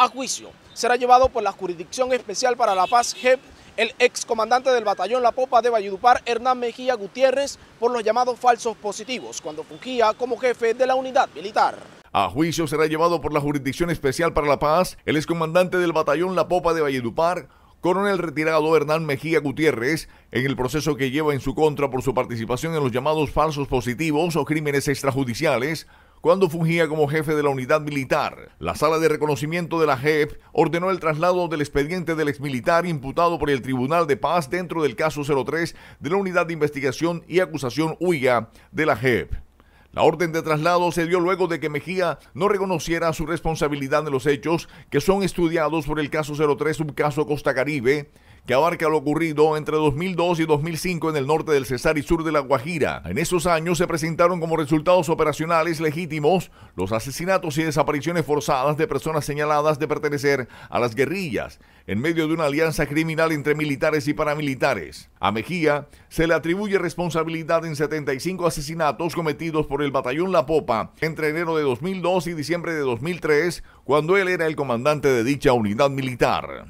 a juicio. Será llevado por la Jurisdicción Especial para la Paz, JEP, el excomandante del batallón La Popa de Valledupar, Hernán Mejía Gutiérrez, por los llamados falsos positivos, cuando fugía como jefe de la unidad militar. A juicio será llevado por la Jurisdicción Especial para la Paz el excomandante del batallón La Popa de Valledupar, coronel retirado Hernán Mejía Gutiérrez, en el proceso que lleva en su contra por su participación en los llamados falsos positivos o crímenes extrajudiciales, cuando fungía como jefe de la unidad militar. La sala de reconocimiento de la JEP ordenó el traslado del expediente del exmilitar imputado por el Tribunal de Paz dentro del caso 03 de la Unidad de Investigación y Acusación HUIGA de la JEP. La orden de traslado se dio luego de que Mejía no reconociera su responsabilidad en los hechos que son estudiados por el caso 03 subcaso Costa Caribe que abarca lo ocurrido entre 2002 y 2005 en el norte del Cesar y sur de La Guajira. En esos años se presentaron como resultados operacionales legítimos los asesinatos y desapariciones forzadas de personas señaladas de pertenecer a las guerrillas, en medio de una alianza criminal entre militares y paramilitares. A Mejía se le atribuye responsabilidad en 75 asesinatos cometidos por el batallón La Popa entre enero de 2002 y diciembre de 2003, cuando él era el comandante de dicha unidad militar.